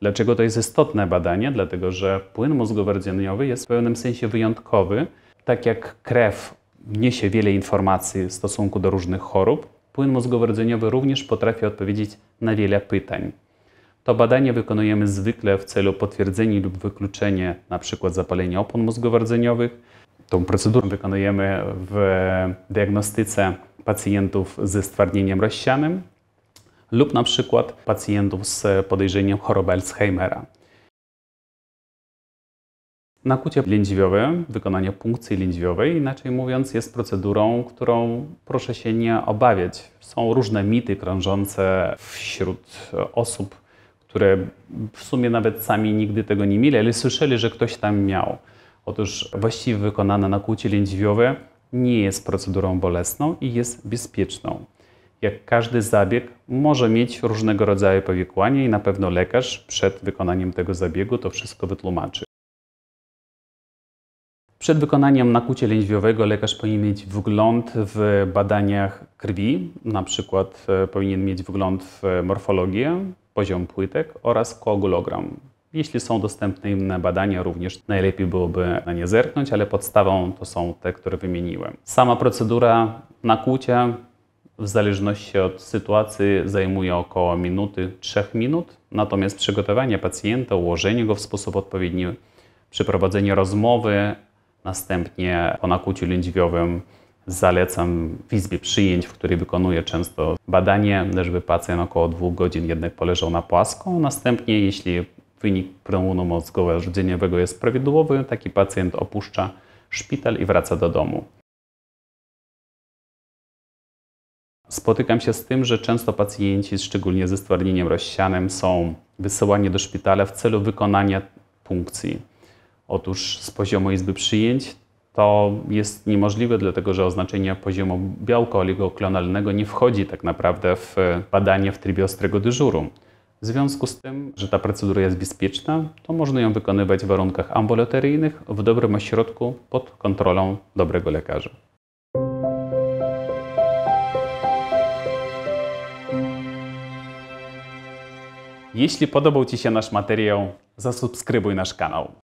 Dlaczego to jest istotne badanie? Dlatego, że płyn mózgowo-rdzeniowy jest w pewnym sensie wyjątkowy. Tak jak krew niesie wiele informacji w stosunku do różnych chorób, płyn mózgowo-rdzeniowy również potrafi odpowiedzieć na wiele pytań. To badanie wykonujemy zwykle w celu potwierdzenia lub wykluczenia np. zapalenia opon mózgowo-rdzeniowych. Tą procedurę wykonujemy w diagnostyce pacjentów ze stwardnieniem rozsianym, lub na przykład pacjentów z podejrzeniem choroby Alzheimera. Nakucie lędźwiowe, wykonanie punkcji lędźwiowej, inaczej mówiąc, jest procedurą, którą proszę się nie obawiać. Są różne mity krążące wśród osób, które w sumie nawet sami nigdy tego nie mieli, ale słyszeli, że ktoś tam miał. Otóż właściwie wykonane nakucie lędźwiowe nie jest procedurą bolesną i jest bezpieczną jak każdy zabieg, może mieć różnego rodzaju powikłania i na pewno lekarz przed wykonaniem tego zabiegu to wszystko wytłumaczy. Przed wykonaniem nakucia lędźwiowego lekarz powinien mieć wgląd w badaniach krwi, na przykład e, powinien mieć wgląd w morfologię, poziom płytek oraz koagulogram. Jeśli są dostępne inne badania, również najlepiej byłoby na nie zerknąć, ale podstawą to są te, które wymieniłem. Sama procedura nakucia w zależności od sytuacji zajmuje około minuty, 3 minut. Natomiast przygotowanie pacjenta, ułożenie go w sposób odpowiedni, przeprowadzenie rozmowy, następnie po nakuciu lędźwiowym zalecam w izbie przyjęć, w której wykonuję często badanie, żeby pacjent około 2 godzin jednak poleżał na płasko. Następnie, jeśli wynik pneumonomozgowego rdzeniowego jest prawidłowy, taki pacjent opuszcza szpital i wraca do domu. Spotykam się z tym, że często pacjenci, szczególnie ze stwardnieniem rozsianym, są wysyłani do szpitala w celu wykonania punkcji. Otóż z poziomu izby przyjęć to jest niemożliwe, dlatego że oznaczenie poziomu białka oligoklonalnego nie wchodzi tak naprawdę w e, badanie w trybie ostrego dyżuru. W związku z tym, że ta procedura jest bezpieczna, to można ją wykonywać w warunkach ambulatoryjnych w dobrym ośrodku pod kontrolą dobrego lekarza. Jeśli podobał Ci się nasz materiał, zasubskrybuj nasz kanał.